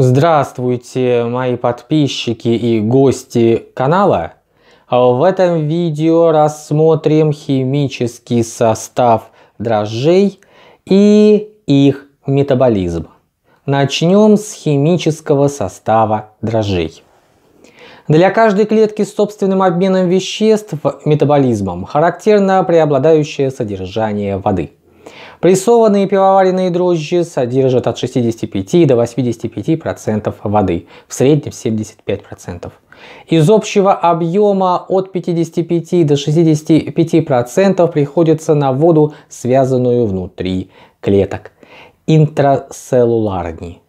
Здравствуйте, мои подписчики и гости канала! В этом видео рассмотрим химический состав дрожжей и их метаболизм. Начнем с химического состава дрожжей. Для каждой клетки с собственным обменом веществ, метаболизмом, характерно преобладающее содержание воды – Прессованные пивоваренные дрожжи содержат от 65 до 85% воды, в среднем 75%. Из общего объема от 55 до 65% приходится на воду, связанную внутри клеток, интрацеллуларней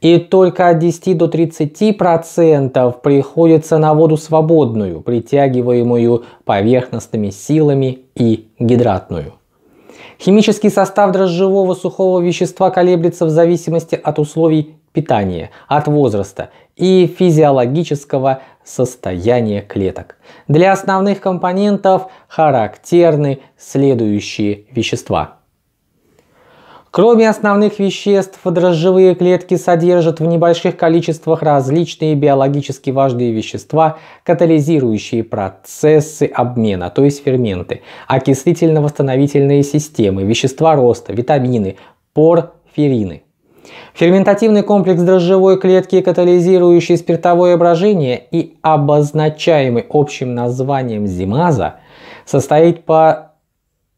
и только от 10 до 30% приходится на воду свободную, притягиваемую поверхностными силами и гидратную. Химический состав дрожжевого сухого вещества колеблется в зависимости от условий питания, от возраста и физиологического состояния клеток. Для основных компонентов характерны следующие вещества – Кроме основных веществ, дрожжевые клетки содержат в небольших количествах различные биологически важные вещества, катализирующие процессы обмена, то есть ферменты, окислительно-восстановительные системы, вещества роста, витамины, порфирины. Ферментативный комплекс дрожжевой клетки, катализирующий спиртовое брожение и обозначаемый общим названием зимаза, состоит по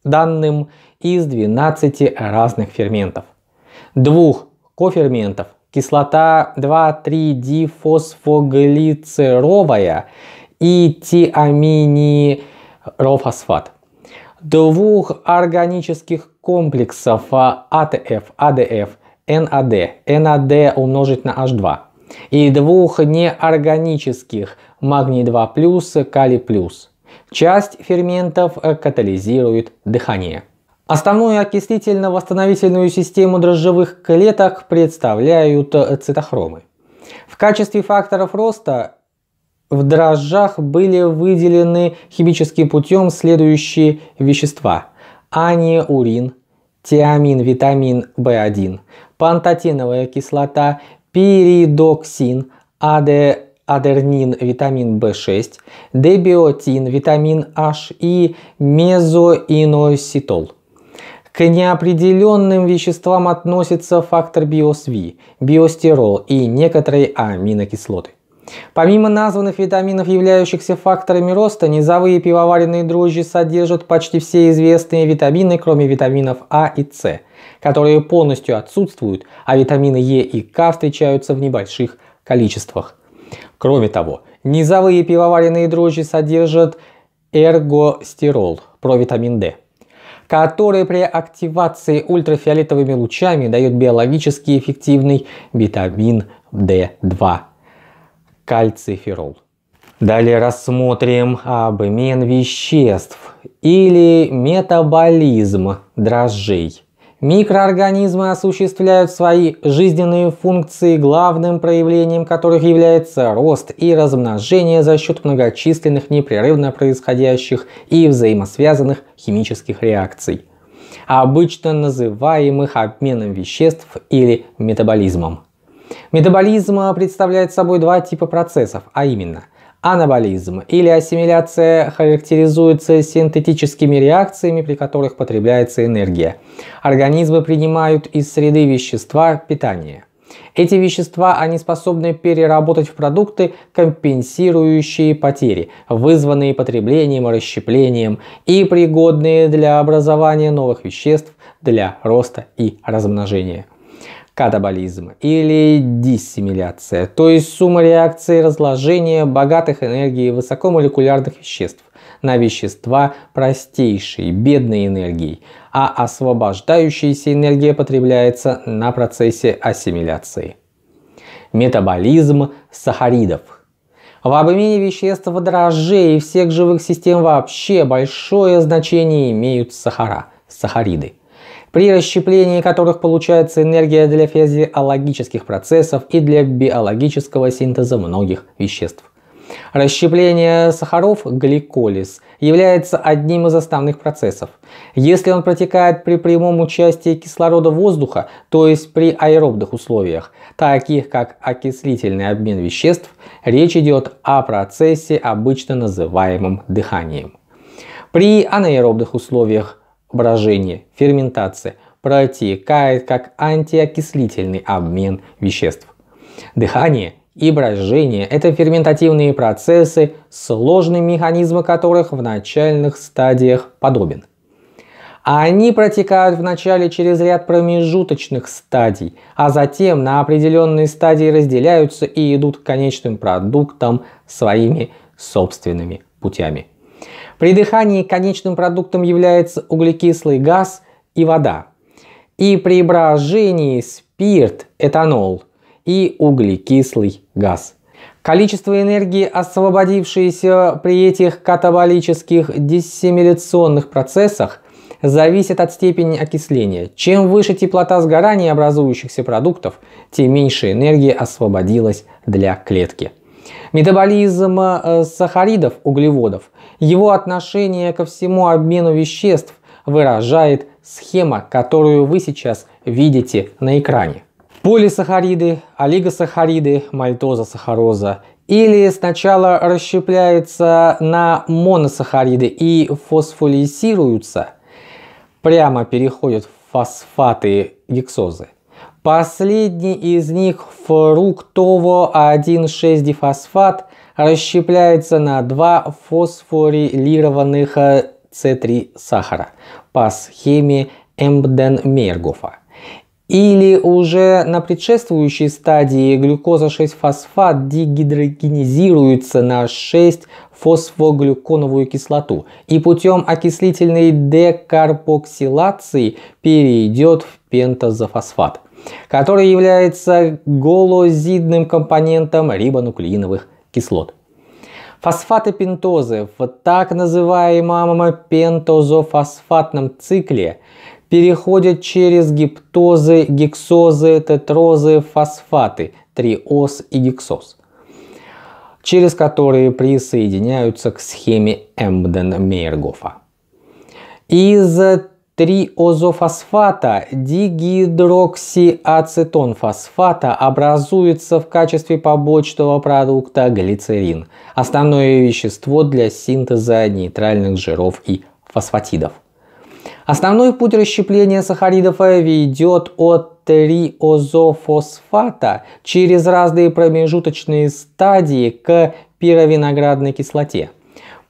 данным из 12 разных ферментов. Двух коферментов кислота 2,3-дифосфоглицеровая и тиаминировфосфат. Двух органических комплексов АТФ, а АДФ, НАД, НАД умножить на H2 и двух неорганических магний 2+, калий+. Часть ферментов э, катализирует дыхание. Основную окислительно-восстановительную систему дрожжевых клеток представляют э, цитохромы. В качестве факторов роста в дрожжах были выделены химическим путем следующие вещества. Аниурин, тиамин, витамин В1, пантотиновая кислота, пиридоксин, АД адернин, витамин В6, дебиотин, витамин H и мезоиноситол. К неопределенным веществам относятся фактор биосви, биостерол и некоторые аминокислоты. Помимо названных витаминов, являющихся факторами роста, низовые пивоваренные дрожжи содержат почти все известные витамины, кроме витаминов А и С, которые полностью отсутствуют, а витамины Е и К встречаются в небольших количествах. Кроме того, низовые пивоваренные дрожжи содержат эргостерол, провитамин D, который при активации ультрафиолетовыми лучами дает биологически эффективный витамин D2, кальциферол. Далее рассмотрим обмен веществ или метаболизм дрожжей. Микроорганизмы осуществляют свои жизненные функции, главным проявлением которых является рост и размножение за счет многочисленных непрерывно происходящих и взаимосвязанных химических реакций, обычно называемых обменом веществ или метаболизмом. Метаболизм представляет собой два типа процессов, а именно – Анаболизм или ассимиляция характеризуется синтетическими реакциями, при которых потребляется энергия. Организмы принимают из среды вещества питание. Эти вещества они способны переработать в продукты, компенсирующие потери, вызванные потреблением расщеплением, и пригодные для образования новых веществ для роста и размножения катаболизм или диссимиляция, то есть сумма реакции разложения богатых энергией высокомолекулярных веществ на вещества простейшей, бедной энергией, а освобождающаяся энергия потребляется на процессе ассимиляции. Метаболизм сахаридов – в обмене веществ дрожжей и всех живых систем вообще большое значение имеют сахара, сахариды при расщеплении которых получается энергия для физиологических процессов и для биологического синтеза многих веществ. Расщепление сахаров, гликолиз, является одним из основных процессов. Если он протекает при прямом участии кислорода воздуха, то есть при аэробных условиях, таких как окислительный обмен веществ, речь идет о процессе, обычно называемом дыханием. При анаэробных условиях брожение, ферментация, протекает как антиокислительный обмен веществ. Дыхание и брожение – это ферментативные процессы, сложный механизм которых в начальных стадиях подобен. А они протекают вначале через ряд промежуточных стадий, а затем на определенные стадии разделяются и идут к конечным продуктам своими собственными путями. При дыхании конечным продуктом является углекислый газ и вода. И при брожении спирт, этанол и углекислый газ. Количество энергии, освободившееся при этих катаболических диссимиляционных процессах, зависит от степени окисления. Чем выше теплота сгорания образующихся продуктов, тем меньше энергии освободилось для клетки. Метаболизм э, сахаридов, углеводов, его отношение ко всему обмену веществ выражает схема, которую вы сейчас видите на экране. Полисахариды, олигосахариды, мальтоза, сахароза или сначала расщепляется на моносахариды и фосфолисируются, прямо переходят в фосфаты гексозы – Последний из них фруктово-1,6-дифосфат расщепляется на два фосфорилированных С3 э, сахара по схеме Эмбден-Мергофа. Или уже на предшествующей стадии глюкоза-6-фосфат дегидрогенизируется на 6-фосфоглюконовую кислоту и путем окислительной декарбоксилации перейдет в пентазофосфат который является голозидным компонентом рибонуклеиновых кислот. Фосфаты пентозы в так называемом пентозофосфатном цикле переходят через гиптозы, гексозы, тетрозы, фосфаты, триоз и гексоз, через которые присоединяются к схеме Эмбден-Мейергофа. Из триозофосфата дигидроксиацетонфосфата образуется в качестве побочного продукта глицерин, основное вещество для синтеза нейтральных жиров и фосфатидов. Основной путь расщепления сахаридов ведет от триозофосфата через разные промежуточные стадии к пировиноградной кислоте.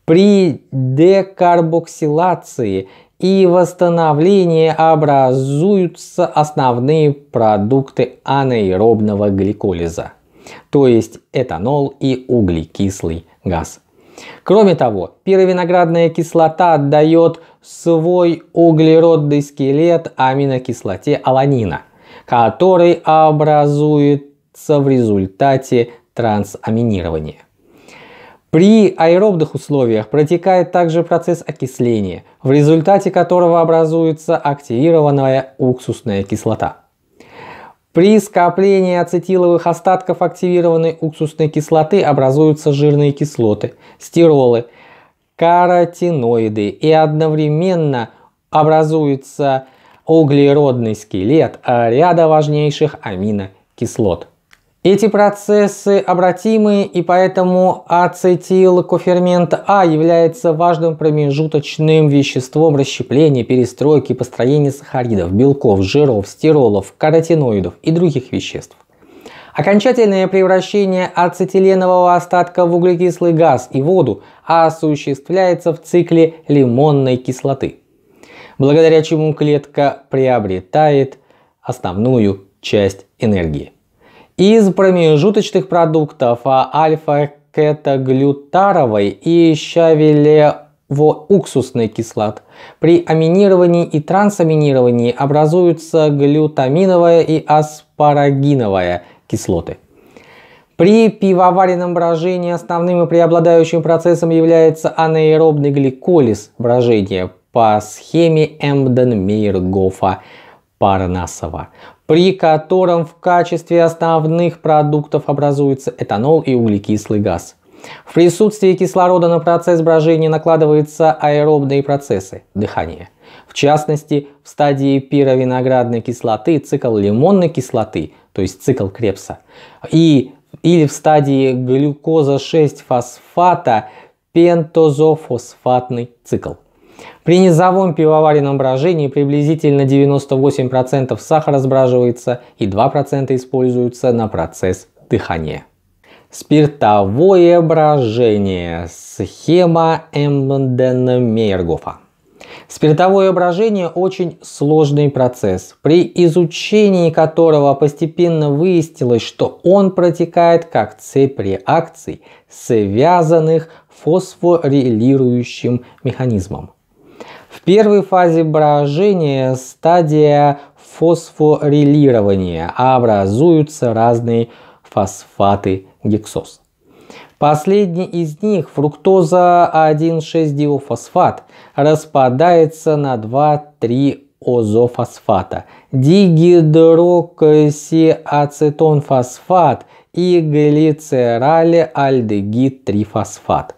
При декарбоксилации и восстановление образуются основные продукты анаэробного гликолиза, то есть этанол и углекислый газ. Кроме того, пировиноградная кислота отдает свой углеродный скелет аминокислоте аланина, который образуется в результате трансаминирования. При аэробных условиях протекает также процесс окисления, в результате которого образуется активированная уксусная кислота. При скоплении ацетиловых остатков активированной уксусной кислоты образуются жирные кислоты, стиролы, каротиноиды и одновременно образуется углеродный скелет а ряда важнейших аминокислот. Эти процессы обратимы, и поэтому ацетилкофермент А является важным промежуточным веществом расщепления, перестройки и построения сахаридов, белков, жиров, стиролов, каротиноидов и других веществ. Окончательное превращение ацетиленового остатка в углекислый газ и воду осуществляется в цикле лимонной кислоты, благодаря чему клетка приобретает основную часть энергии. Из промежуточных продуктов а альфа-кетоглютаровой и щавелево-уксусный кислот. При аминировании и трансаминировании образуются глютаминовая и аспарагиновая кислоты. При пивоваренном брожении основным и преобладающим процессом является анаэробный гликолиз брожения по схеме Эмден-Мейергофа-Парнасова при котором в качестве основных продуктов образуется этанол и углекислый газ. В присутствии кислорода на процесс брожения накладываются аэробные процессы – дыхание. В частности, в стадии пировиноградной кислоты цикл лимонной кислоты, то есть цикл Крепса, и, или в стадии глюкоза-6-фосфата пентозофосфатный цикл. При низовом пивоваренном брожении приблизительно 98% сахара сбраживается и 2% используется на процесс дыхания. Спиртовое брожение. Схема Эмденмергофа. Спиртовое брожение очень сложный процесс, при изучении которого постепенно выяснилось, что он протекает как цепь реакций, связанных фосфорилирующим механизмом. В первой фазе брожения стадия фосфорилирования образуются разные фосфаты гексоз. Последний из них, фруктоза 1,6-диофосфат, распадается на 23 3 озофосфата, дигидроксиацетонфосфат и глицеральальдегид-3-фосфат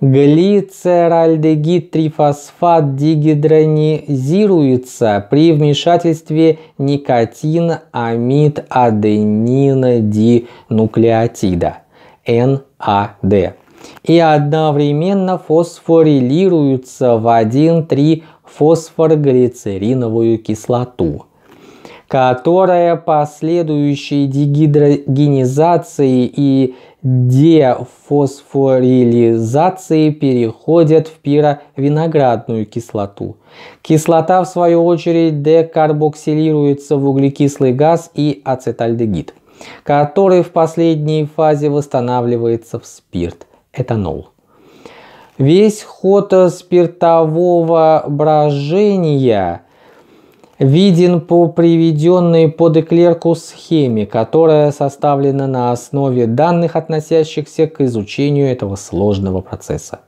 глицеральдегид трифосфат дегидронизируется при вмешательстве никотин амид аденина динуклеотида НАД и одновременно фосфорилируется в 1,3 фосфорглицериновую кислоту, которая последующей дегидрогенизации и дефосфорилизации переходят в пировиноградную кислоту. Кислота, в свою очередь, декарбоксилируется в углекислый газ и ацетальдегид, который в последней фазе восстанавливается в спирт – этанол. Весь ход спиртового брожения – виден по приведенной под эклерку схеме, которая составлена на основе данных, относящихся к изучению этого сложного процесса.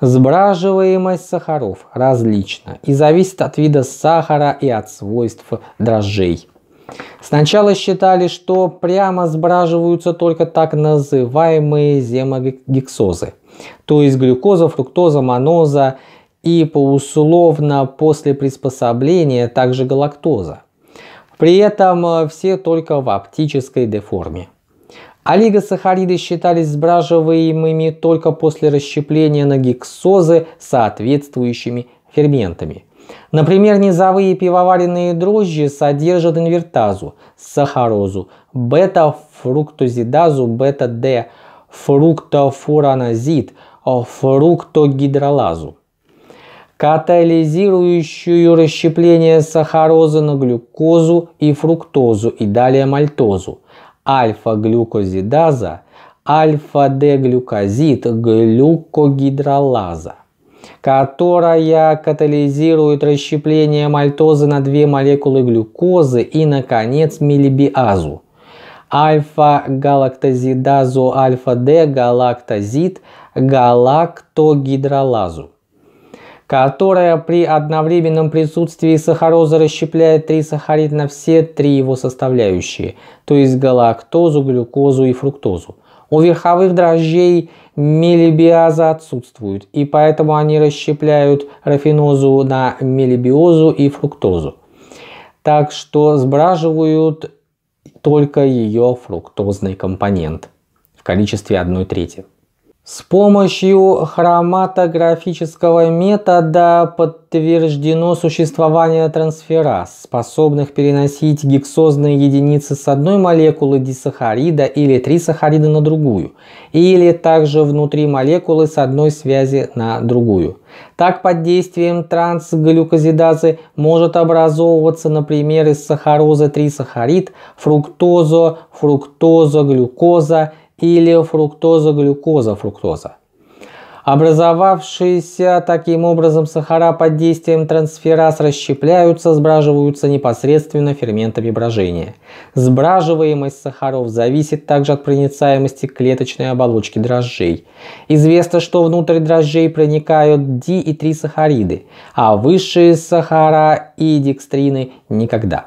Сбраживаемость сахаров различна и зависит от вида сахара и от свойств дрожжей. Сначала считали, что прямо сбраживаются только так называемые земогексозы, то есть глюкоза, фруктоза, маноза и поусловно после приспособления также галактоза. При этом э, все только в оптической деформе. Олигосахариды считались сбраживаемыми только после расщепления на гексозы соответствующими ферментами. Например, низовые пивоваренные дрожжи содержат инвертазу, сахарозу, бета-фруктозидазу, бета-Д, фруктофуранозид, фруктогидролазу катализирующую расщепление сахарозы на глюкозу и фруктозу и далее мальтозу, альфа-глюкозидаза, альфа-деглюкозид, глюкогидролаза которая катализирует расщепление мальтозы на две молекулы глюкозы и, наконец, милибиазу. Альфа-галактозидазу альфа-Д галактозид галактогидролазу которая при одновременном присутствии сахарозы расщепляет трисахарид на все три его составляющие, то есть галактозу, глюкозу и фруктозу. У верховых дрожжей мелибиаза отсутствует, и поэтому они расщепляют рафинозу на мелибиозу и фруктозу. Так что сбраживают только ее фруктозный компонент в количестве 1 трети. С помощью хроматографического метода подтверждено существование трансфераз, способных переносить гексозные единицы с одной молекулы дисахарида или трисахарида на другую, или также внутри молекулы с одной связи на другую. Так под действием трансглюкозидазы может образовываться, например, из сахарозы трисахарид, фруктоза, фруктоза, глюкоза – или фруктоза-глюкоза-фруктоза. Образовавшиеся таким образом сахара под действием трансфераз расщепляются, сбраживаются непосредственно ферментами брожения. Сбраживаемость сахаров зависит также от проницаемости клеточной оболочки дрожжей. Известно, что внутрь дрожжей проникают ди и три сахариды, а высшие сахара и декстрины никогда.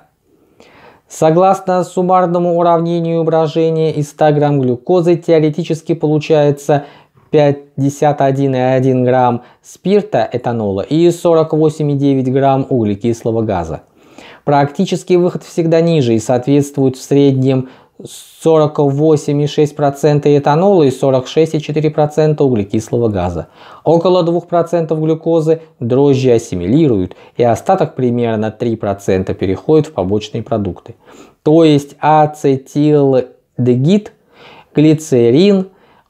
Согласно суммарному уравнению брожения из 100 грамм глюкозы теоретически получается 51,1 грамм спирта этанола и 48,9 грамм углекислого газа. Практический выход всегда ниже и соответствует в среднем 48,6% этанола и 46,4% углекислого газа. Около 2% глюкозы дрожжи ассимилируют, и остаток примерно 3% переходит в побочные продукты. То есть ацетилдегид, глицерин,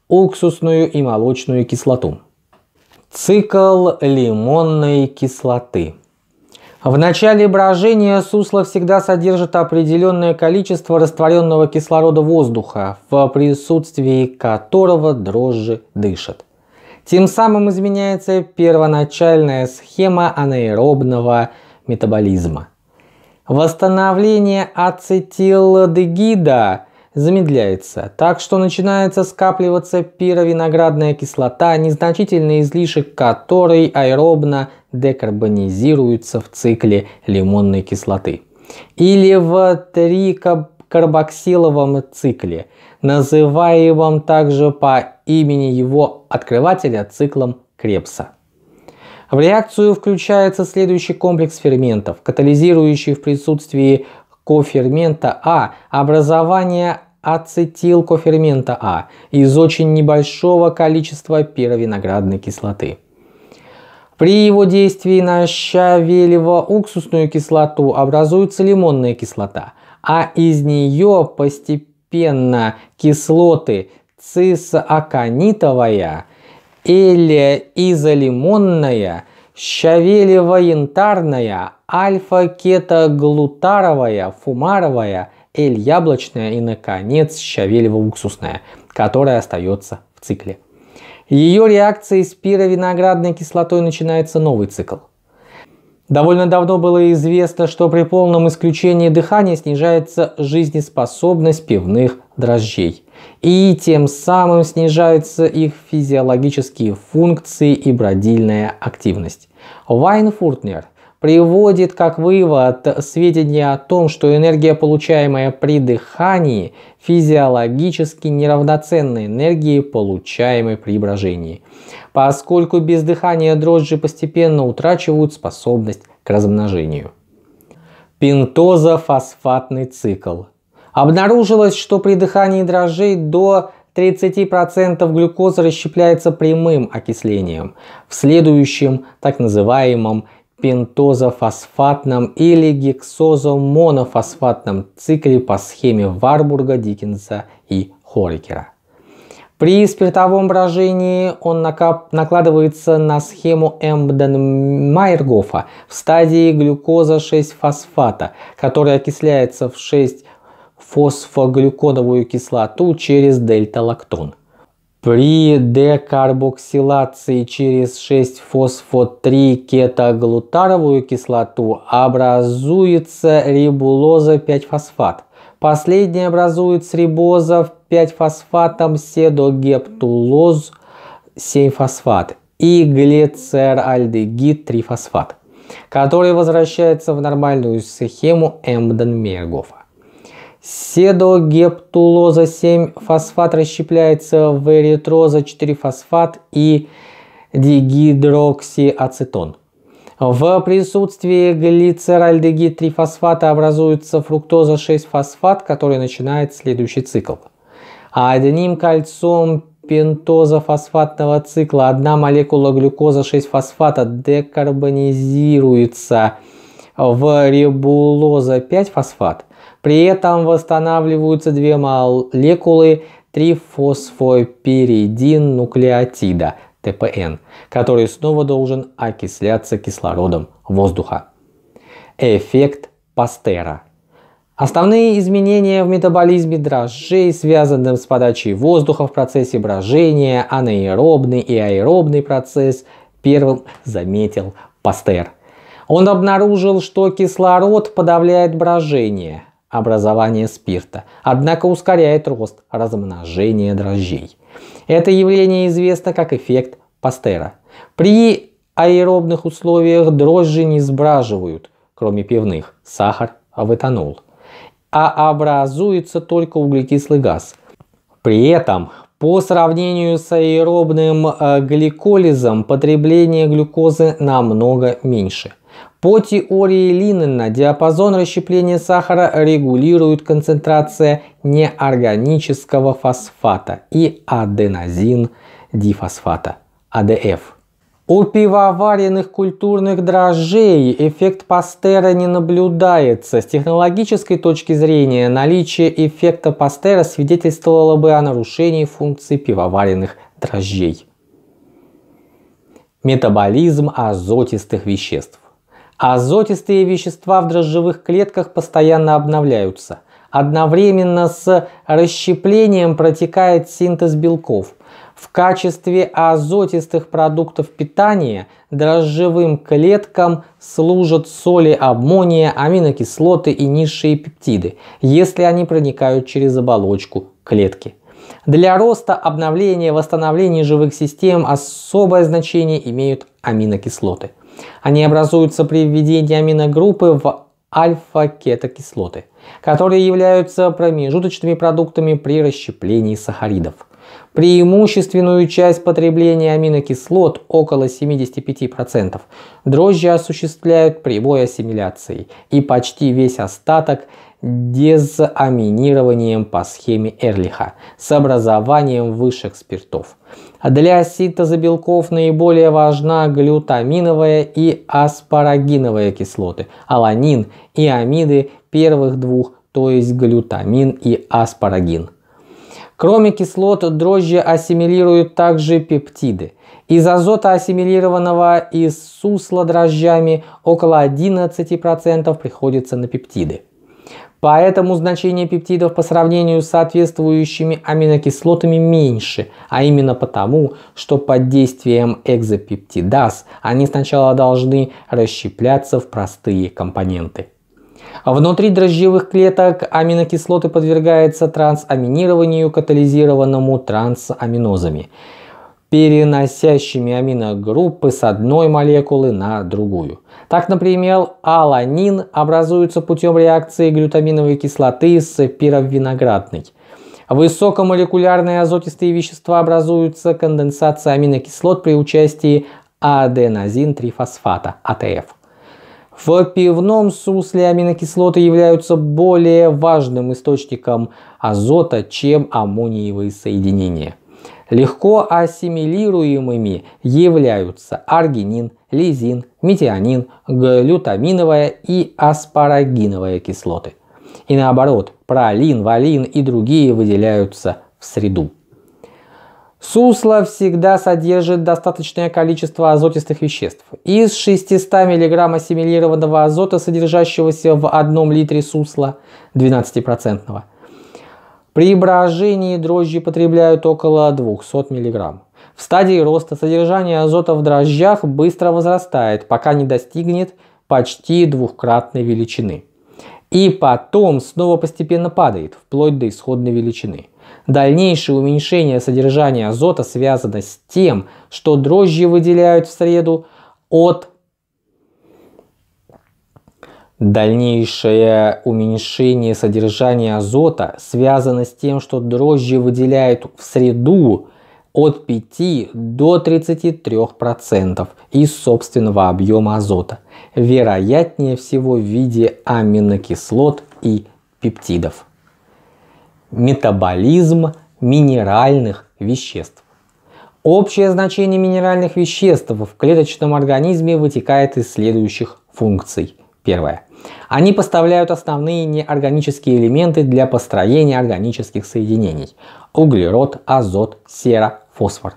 уксусную и молочную кислоту. Цикл лимонной кислоты – в начале брожения сусло всегда содержит определенное количество растворенного кислорода воздуха, в присутствии которого дрожжи дышат. Тем самым изменяется первоначальная схема анаэробного метаболизма. Восстановление ацетилдегида замедляется, так что начинается скапливаться пировиноградная кислота, незначительный излишек которой аэробно декарбонизируются в цикле лимонной кислоты. Или в трикарбоксиловом цикле, называемом также по имени его открывателя циклом Крепса. В реакцию включается следующий комплекс ферментов, катализирующий в присутствии кофермента А образование ацетилкофермента А из очень небольшого количества пировиноградной кислоты. При его действии на щавелево-уксусную кислоту образуется лимонная кислота, а из нее постепенно кислоты цисаконитовая или изолимонная, щавелево-янтарная, альфа-кетоглутаровая, фумаровая, эль-яблочная и, наконец, щавелево-уксусная, которая остается в цикле. Ее реакцией с пировиноградной кислотой начинается новый цикл. Довольно давно было известно, что при полном исключении дыхания снижается жизнеспособность пивных дрожжей. И тем самым снижаются их физиологические функции и бродильная активность. Вайнфуртнер приводит как вывод сведения о том, что энергия, получаемая при дыхании, физиологически неравноценна энергии, получаемой при брожении, поскольку без дыхания дрожжи постепенно утрачивают способность к размножению. Пентозофосфатный цикл. Обнаружилось, что при дыхании дрожжей до 30% глюкозы расщепляется прямым окислением в следующем так называемом пентозофосфатном или гексозомонофосфатном цикле по схеме Варбурга, Диккенса и Хорикера. При спиртовом брожении он накладывается на схему Эмбден-Майергофа в стадии глюкоза-6-фосфата, которая окисляется в 6-фосфоглюконовую кислоту через дельта-лактон. При декарбоксилации через 6-фосфот-3-кетоглутаровую кислоту образуется рибулоза-5-фосфат. Последняя образует с рибозов 5-фосфатом седогептулоз 7-фосфат и глицеральдегид 3-фосфат, который возвращается в нормальную схему эмденмергофа. Седогептулоза 7-фосфат расщепляется в эритроза 4-фосфат и дигидроксиацетон. В присутствии глицеральдегид 3-фосфата образуется фруктоза 6-фосфат, который начинает следующий цикл. Одним кольцом пентозофосфатного цикла одна молекула глюкоза 6-фосфата декарбонизируется – в рибулоза 5-фосфат. При этом восстанавливаются две молекулы трифосфопиридин нуклеотида ТПН, который снова должен окисляться кислородом воздуха. Эффект Пастера. Основные изменения в метаболизме дрожжей связаны с подачей воздуха в процессе брожения, анаэробный и аэробный процесс первым заметил Пастер – он обнаружил, что кислород подавляет брожение, образование спирта, однако ускоряет рост размножение дрожжей. Это явление известно как эффект Пастера. При аэробных условиях дрожжи не сбраживают, кроме пивных, сахар в этанол, а образуется только углекислый газ. При этом по сравнению с аэробным э, гликолизом потребление глюкозы намного меньше – по теории Линнена диапазон расщепления сахара регулирует концентрация неорганического фосфата и аденозин дифосфата, АДФ. У пивоваренных культурных дрожжей эффект Пастера не наблюдается. С технологической точки зрения наличие эффекта Пастера свидетельствовало бы о нарушении функции пивоваренных дрожжей. Метаболизм азотистых веществ. А азотистые вещества в дрожжевых клетках постоянно обновляются. Одновременно с расщеплением протекает синтез белков. В качестве азотистых продуктов питания дрожжевым клеткам служат соли, аммония, аминокислоты и низшие пептиды, если они проникают через оболочку клетки. Для роста, обновления, восстановления живых систем особое значение имеют аминокислоты – они образуются при введении аминогруппы в альфа-кетокислоты, которые являются промежуточными продуктами при расщеплении сахаридов. Преимущественную часть потребления аминокислот, около 75%, дрожжи осуществляют прямой ассимиляцией, и почти весь остаток – дезаминированием по схеме Эрлиха с образованием высших спиртов. А для синтеза белков наиболее важна глютаминовая и аспарагиновая кислоты, аланин и амиды первых двух, то есть глютамин и аспарагин. Кроме кислот, дрожжи ассимилируют также пептиды. Из азота, ассимилированного из сусла дрожжами, около 11% приходится на пептиды. Поэтому значение пептидов по сравнению с соответствующими аминокислотами меньше, а именно потому, что под действием экзопептидаз они сначала должны расщепляться в простые компоненты. Внутри дрожжевых клеток аминокислоты подвергаются трансаминированию, катализированному трансаминозами переносящими аминогруппы с одной молекулы на другую. Так, например, аланин образуется путем реакции глютаминовой кислоты с пировиноградной. Высокомолекулярные азотистые вещества образуются конденсацией аминокислот при участии аденозин-трифосфата, АТФ. В пивном сусле аминокислоты являются более важным источником азота, чем аммониевые соединения. Легко ассимилируемыми являются аргинин, лизин, метионин, глютаминовая и аспарагиновая кислоты. И наоборот, пролин, валин и другие выделяются в среду. Сусло всегда содержит достаточное количество азотистых веществ. Из 600 мг ассимилированного азота, содержащегося в 1 литре сусла, 12%, при брожении дрожжи потребляют около 200 мг. В стадии роста содержание азота в дрожжах быстро возрастает, пока не достигнет почти двухкратной величины. И потом снова постепенно падает, вплоть до исходной величины. Дальнейшее уменьшение содержания азота связано с тем, что дрожжи выделяют в среду от Дальнейшее уменьшение содержания азота связано с тем, что дрожжи выделяют в среду от 5 до 33% из собственного объема азота, вероятнее всего в виде аминокислот и пептидов. Метаболизм минеральных веществ. Общее значение минеральных веществ в клеточном организме вытекает из следующих функций. Первое. Они поставляют основные неорганические элементы для построения органических соединений – углерод, азот, сера, фосфор.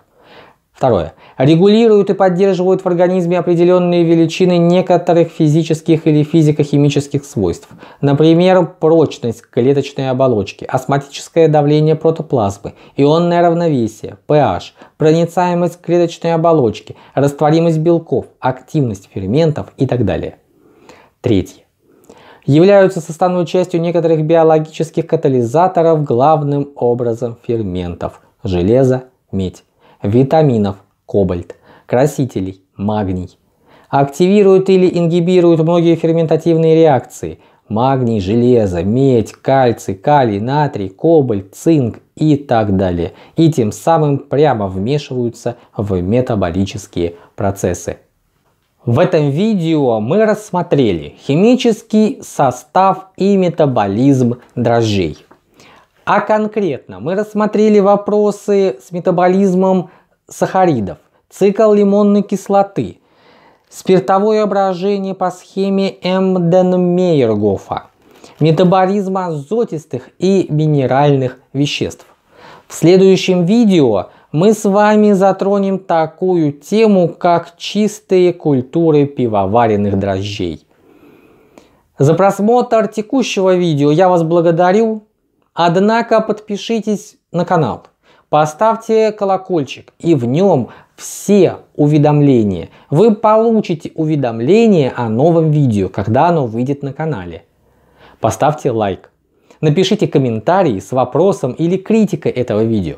Второе. Регулируют и поддерживают в организме определенные величины некоторых физических или физико-химических свойств. Например, прочность клеточной оболочки, осматическое давление протоплазмы, ионное равновесие, pH, проницаемость клеточной оболочки, растворимость белков, активность ферментов и так далее. Третье. Являются составной частью некоторых биологических катализаторов, главным образом ферментов – железа, медь, витаминов, кобальт, красителей, магний. Активируют или ингибируют многие ферментативные реакции – магний, железо, медь, кальций, калий, натрий, кобальт, цинк и так далее. И тем самым прямо вмешиваются в метаболические процессы. В этом видео мы рассмотрели химический состав и метаболизм дрожжей. А конкретно мы рассмотрели вопросы с метаболизмом сахаридов, цикл лимонной кислоты, спиртовое брожение по схеме Мденмейергофа, метаболизм азотистых и минеральных веществ. В следующем видео мы с вами затронем такую тему, как чистые культуры пивоваренных дрожжей. За просмотр текущего видео я вас благодарю, однако подпишитесь на канал, поставьте колокольчик и в нем все уведомления. Вы получите уведомление о новом видео, когда оно выйдет на канале. Поставьте лайк. Напишите комментарий с вопросом или критикой этого видео.